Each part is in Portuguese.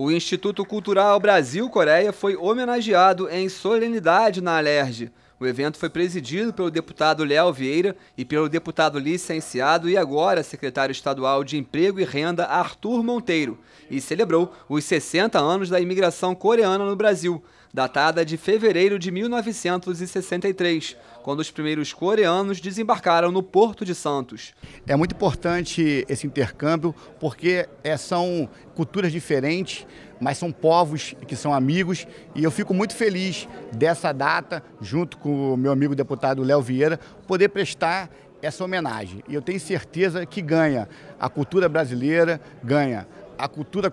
O Instituto Cultural Brasil-Coreia foi homenageado em solenidade na Alerj. O evento foi presidido pelo deputado Léo Vieira e pelo deputado licenciado e agora secretário estadual de Emprego e Renda Arthur Monteiro e celebrou os 60 anos da imigração coreana no Brasil, datada de fevereiro de 1963, quando os primeiros coreanos desembarcaram no Porto de Santos. É muito importante esse intercâmbio porque é, são culturas diferentes, mas são povos que são amigos e eu fico muito feliz dessa data, junto com o meu amigo deputado Léo Vieira, poder prestar essa homenagem. E eu tenho certeza que ganha a cultura brasileira, ganha a cultura,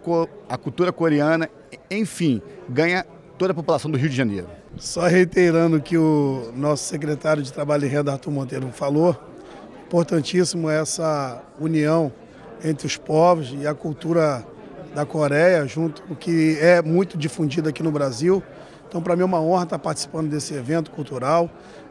a cultura coreana, enfim, ganha toda a população do Rio de Janeiro. Só reiterando que o nosso secretário de Trabalho e Renda, Arthur Monteiro, falou, importantíssimo é essa união entre os povos e a cultura da Coreia, junto o que é muito difundido aqui no Brasil. Então, para mim é uma honra estar participando desse evento cultural.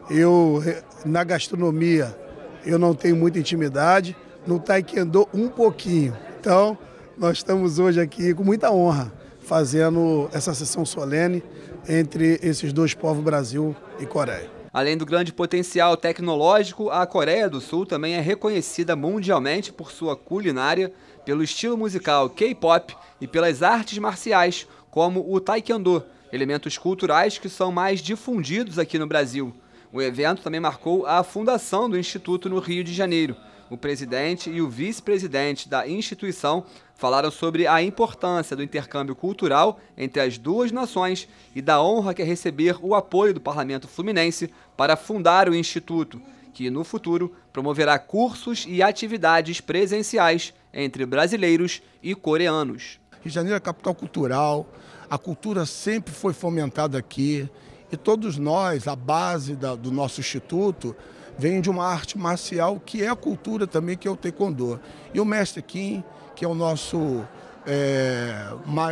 Eu, na gastronomia, eu não tenho muita intimidade, no taekwondo um pouquinho. Então, nós estamos hoje aqui com muita honra fazendo essa sessão solene entre esses dois povos, Brasil e Coreia. Além do grande potencial tecnológico, a Coreia do Sul também é reconhecida mundialmente por sua culinária, pelo estilo musical K-pop e pelas artes marciais, como o Taekwondo, elementos culturais que são mais difundidos aqui no Brasil. O evento também marcou a fundação do Instituto no Rio de Janeiro o presidente e o vice-presidente da instituição falaram sobre a importância do intercâmbio cultural entre as duas nações e da honra que é receber o apoio do parlamento fluminense para fundar o instituto, que no futuro promoverá cursos e atividades presenciais entre brasileiros e coreanos. Rio de Janeiro é capital cultural, a cultura sempre foi fomentada aqui e todos nós, a base da, do nosso instituto, vem de uma arte marcial que é a cultura também, que é o taekwondo. E o mestre Kim, que é o nosso é,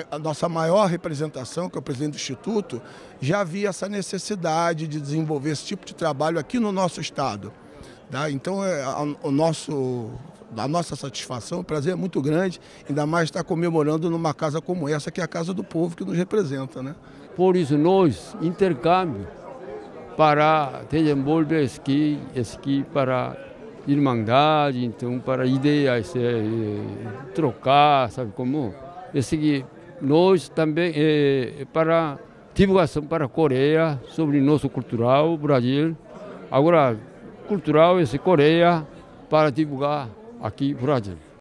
a nossa maior representação, que é o presidente do Instituto, já havia essa necessidade de desenvolver esse tipo de trabalho aqui no nosso estado. Tá? Então, é, a, o nosso, a nossa satisfação, o prazer é muito grande, ainda mais estar comemorando numa casa como essa, que é a Casa do Povo, que nos representa. Né? Por isso, nós, intercâmbio, para desenvolver-se aqui para irmandade, então para ideias, é, trocar, sabe como? Esse nós também é, para divulgação para a Coreia sobre nosso cultural Brasil. Agora cultural esse Coreia para divulgar aqui Brasil.